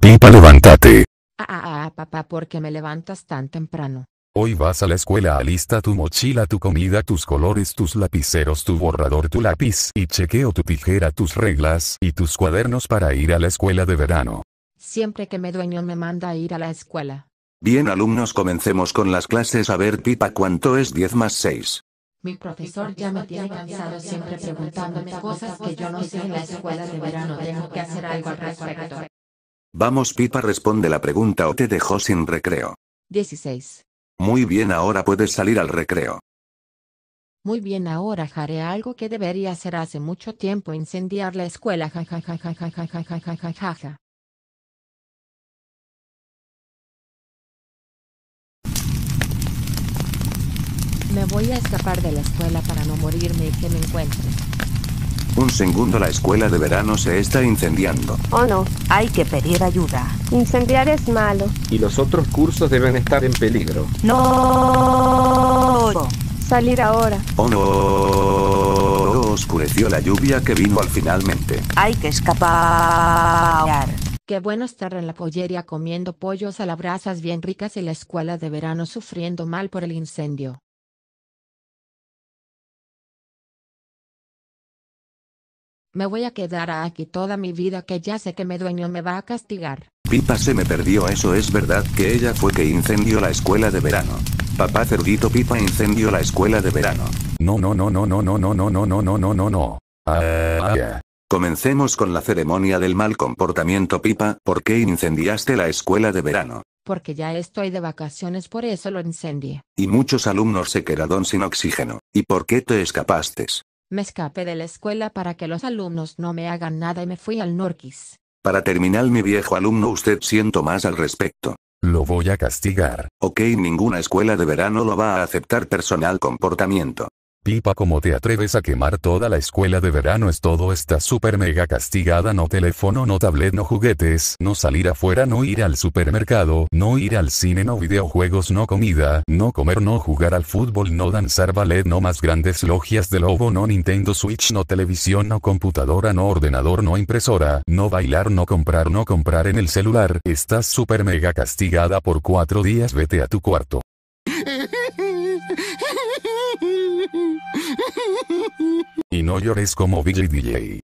Pipa, levántate. Ah, ah, ah, papá, ¿por qué me levantas tan temprano? Hoy vas a la escuela, alista tu mochila, tu comida, tus colores, tus lapiceros, tu borrador, tu lápiz y chequeo tu tijera, tus reglas y tus cuadernos para ir a la escuela de verano. Siempre que me dueño me manda a ir a la escuela. Bien alumnos, comencemos con las clases. A ver, Pipa, ¿cuánto es 10 más 6? Mi profesor ya me tiene cansado siempre preguntándome cosas que yo no sé en la escuela de verano. Tengo que hacer algo al respecto. Vamos Pipa responde la pregunta o te dejo sin recreo. 16. Muy bien ahora puedes salir al recreo. Muy bien ahora haré algo que debería hacer hace mucho tiempo incendiar la escuela jajajajajajajajajajaja. Me voy a escapar de la escuela para no morirme y que me encuentren. Un segundo, la escuela de verano se está incendiando. Oh no, hay que pedir ayuda. Incendiar es malo. Y los otros cursos deben estar en peligro. No. Salir ahora. Oh no. Oscureció la lluvia que vino al finalmente. Hay que escapar. Qué bueno estar en la pollería comiendo pollos a la brasas bien ricas y la escuela de verano sufriendo mal por el incendio. Me voy a quedar aquí toda mi vida que ya sé que me dueño me va a castigar. Pipa se me perdió, eso es verdad que ella fue que incendió la escuela de verano. Papá cerdito Pipa incendió la escuela de verano. No, no, no, no, no, no, no, no, no, no, no, no, no, no. Ah, Comencemos con la ceremonia del mal comportamiento Pipa, ¿por qué incendiaste la escuela de verano? porque ya estoy de vacaciones, por eso lo incendié. Y muchos alumnos se quedaron sin oxígeno. ¿Y por qué te escapaste? Me escapé de la escuela para que los alumnos no me hagan nada y me fui al Norquis. Para terminar mi viejo alumno usted siento más al respecto. Lo voy a castigar. Ok, ninguna escuela de verano lo va a aceptar personal comportamiento. Pipa, como te atreves a quemar toda la escuela de verano? Es todo Estás super mega castigada. No teléfono, no tablet, no juguetes, no salir afuera, no ir al supermercado, no ir al cine, no videojuegos, no comida, no comer, no jugar al fútbol, no danzar ballet, no más grandes logias de lobo, no Nintendo Switch, no televisión, no computadora, no ordenador, no impresora, no bailar, no comprar, no comprar en el celular. Estás super mega castigada por cuatro días. Vete a tu cuarto. Y no llores como Billy DJ.